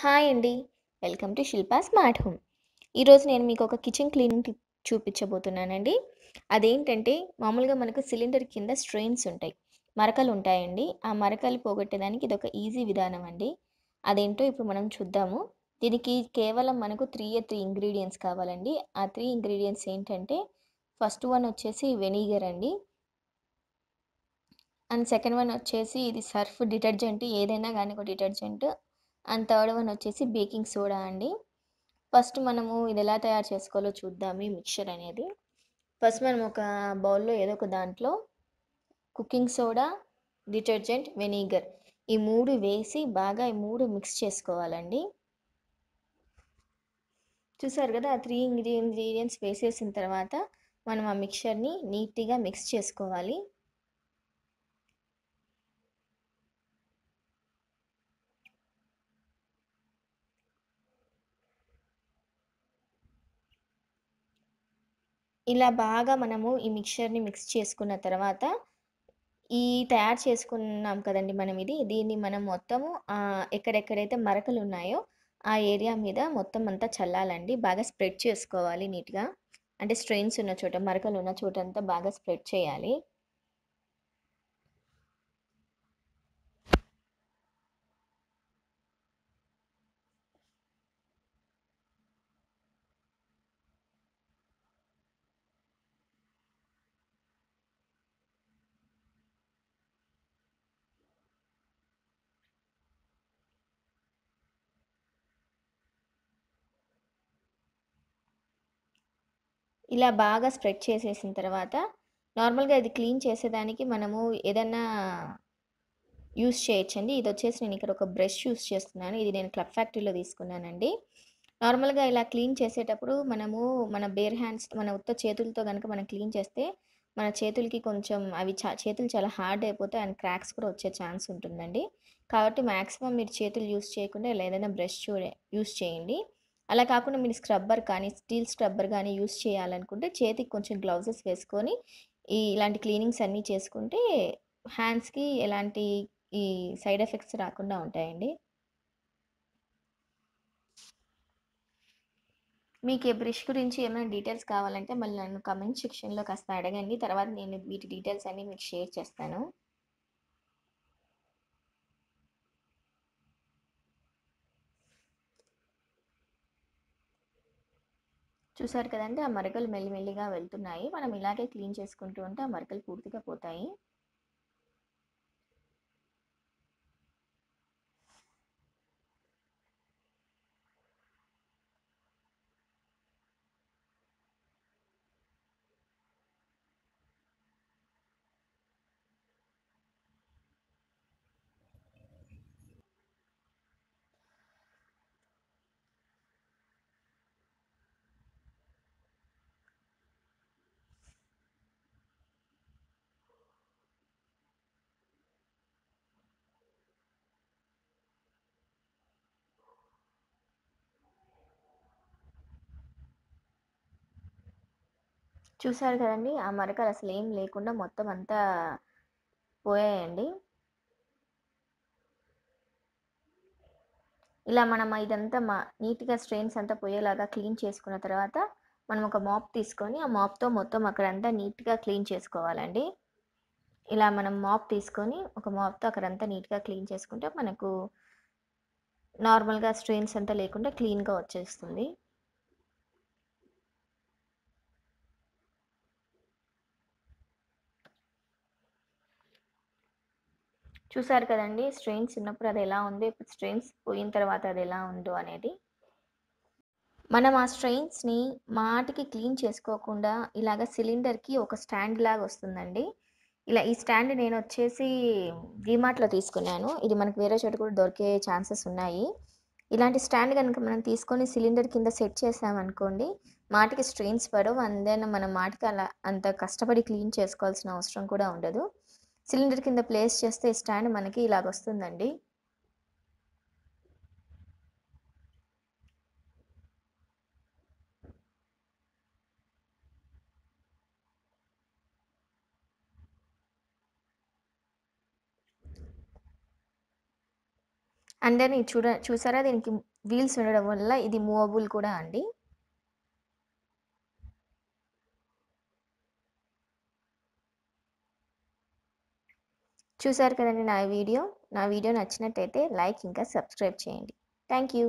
hi అండి welcome to Shilpa smart home ఈరోజు నేను మీకు ఒక కిచెన్ క్లీనింగ్ టిప్ చూపించబోతున్నానండి అదేంటంటే మామూలుగా మనకు సిలిండర్ కింద స్ట్రెయిన్స్ ఉంటాయి మరకలు ఉంటాయండి ఆ మరకలు పోగొట్టేదానికి ఇదొక ఈజీ విధానం అండి అదేంటో ఇప్పుడు మనం చూద్దాము దీనికి కేవలం మనకు త్రీ త్రీ ఇంగ్రీడియంట్స్ కావాలండి ఆ త్రీ ఇంగ్రీడియంట్స్ ఏంటంటే ఫస్ట్ వన్ వచ్చేసి వెనిగర్ అండి అండ్ సెకండ్ వన్ వచ్చేసి ఇది సర్ఫ్ డిటర్జెంట్ ఏదైనా కానీ ఒక డిటర్జెంట్ అండ్ థర్డ్ వన్ వచ్చేసి బేకింగ్ సోడా అండి ఫస్ట్ మనము ఇది ఎలా తయారు చేసుకోవాలో చూద్దాము ఈ మిక్చర్ అనేది ఫస్ట్ మనం ఒక బౌల్లో ఏదో ఒక దాంట్లో కుకింగ్ సోడా డిటర్జెంట్ వెనిగర్ ఈ మూడు వేసి బాగా ఈ మూడు మిక్స్ చేసుకోవాలండి చూసారు కదా ఆ త్రీ ఇంగ్రీడియంట్స్ వేసేసిన తర్వాత మనం ఆ మిక్చర్ని నీట్గా మిక్స్ చేసుకోవాలి ఇలా బాగా మనము ఈ మిక్చర్ని మిక్స్ చేసుకున్న తర్వాత ఈ తయారు చేసుకున్నాం కదండి మనం ఇది దీన్ని మనం మొత్తము ఎక్కడెక్కడైతే మరకలు ఉన్నాయో ఆ ఏరియా మీద మొత్తం అంతా చల్లాలండి బాగా స్ప్రెడ్ చేసుకోవాలి నీట్గా అంటే స్ట్రెయిన్స్ ఉన్న చోట మరకలు ఉన్న చోట అంతా బాగా స్ప్రెడ్ చేయాలి ఇలా బాగా స్ప్రెడ్ చేసేసిన తర్వాత నార్మల్గా ఇది క్లీన్ చేసేదానికి మనము ఏదన్నా యూస్ చేయొచ్చండి ఇది వచ్చేసి నేను ఇక్కడ ఒక బ్రష్ యూస్ చేస్తున్నాను ఇది నేను క్లబ్ ఫ్యాక్టరీలో తీసుకున్నానండి నార్మల్గా ఇలా క్లీన్ చేసేటప్పుడు మనము మన బేర్ హ్యాండ్స్ మన ఉత్త చేతులతో కనుక మనం క్లీన్ చేస్తే మన చేతులకి కొంచెం అవి చేతులు చాలా హార్డ్ అయిపోతాయి అండ్ క్రాక్స్ కూడా వచ్చే ఛాన్స్ ఉంటుందండి కాబట్టి మ్యాక్సిమం మీరు చేతులు యూస్ చేయకుండా ఇలా ఏదైనా బ్రష్ యూస్ చేయండి అలా కాకుండా మీరు స్క్రబ్బర్ కానీ స్టీల్ స్క్రబ్బర్ కానీ యూస్ చేయాలనుకుంటే చేతికి కొంచెం గ్లౌజెస్ వేసుకొని ఈ ఇలాంటి క్లీనింగ్స్ అన్నీ చేసుకుంటే హ్యాండ్స్కి ఎలాంటి ఈ సైడ్ ఎఫెక్ట్స్ రాకుండా ఉంటాయండి మీకు ఈ బ్రష్ గురించి ఏమైనా డీటెయిల్స్ కావాలంటే మళ్ళీ నన్ను కమెంట్ సెక్షన్లో కాస్త అడగండి తర్వాత నేను వీటి డీటెయిల్స్ అన్నీ మీకు షేర్ చేస్తాను చూసారు కదండి ఆ మరకలు మెల్లిమెల్లిగా వెళ్తున్నాయి మనం ఇలాగే క్లీన్ చేసుకుంటూ ఉంటే ఆ మరకలు పూర్తిగా పోతాయి చూసారు కదండి ఆ మరకలు అసలు ఏం లేకుండా మొత్తం అంతా పోయాయండి ఇలా మనం ఇదంతా మా నీట్గా స్ట్రెయిన్స్ అంతా పోయేలాగా క్లీన్ చేసుకున్న తర్వాత మనం ఒక మాప్ తీసుకొని ఆ మాప్తో మొత్తం అక్కడంతా నీట్గా క్లీన్ చేసుకోవాలండి ఇలా మనం మాప్ తీసుకొని ఒక మాప్తో అక్కడంతా నీట్గా క్లీన్ చేసుకుంటే మనకు నార్మల్గా స్ట్రెయిన్స్ అంతా లేకుండా క్లీన్గా వచ్చేస్తుంది చూసారు కదండి స్ట్రెయిన్స్ ఉన్నప్పుడు అది ఎలా ఉంది ఇప్పుడు స్ట్రెయిన్స్ పోయిన తర్వాత అది ఎలా ఉందో అనేది మనం ఆ స్ట్రెయిన్స్ని మాటికి క్లీన్ చేసుకోకుండా ఇలాగ సిలిండర్కి ఒక స్టాండ్ లాగా వస్తుందండి ఇలా ఈ స్టాండ్ నేను వచ్చేసి డిమార్ట్లో తీసుకున్నాను ఇది మనకు వేరే చోట కూడా దొరికే ఛాన్సెస్ ఉన్నాయి ఇలాంటి స్టాండ్ కనుక మనం తీసుకొని సిలిండర్ కింద సెట్ చేసామనుకోండి మాటికి స్ట్రెయిన్స్ పడవు అండ్ మనం మాటికి అలా అంత కష్టపడి క్లీన్ చేసుకోవాల్సిన అవసరం కూడా ఉండదు సిలిండర్ కింద ప్లేస్ చేస్తే స్టాండ్ మనకి వస్తుందండి అండ్ చూడ చూసారా దీనికి వీల్స్ ఉండడం వల్ల ఇది మూవబుల్ కూడా అండి చూసారు కదండి నా వీడియో నా వీడియో నచ్చినట్టయితే లైక్ ఇంకా సబ్స్క్రైబ్ చేయండి థ్యాంక్ యూ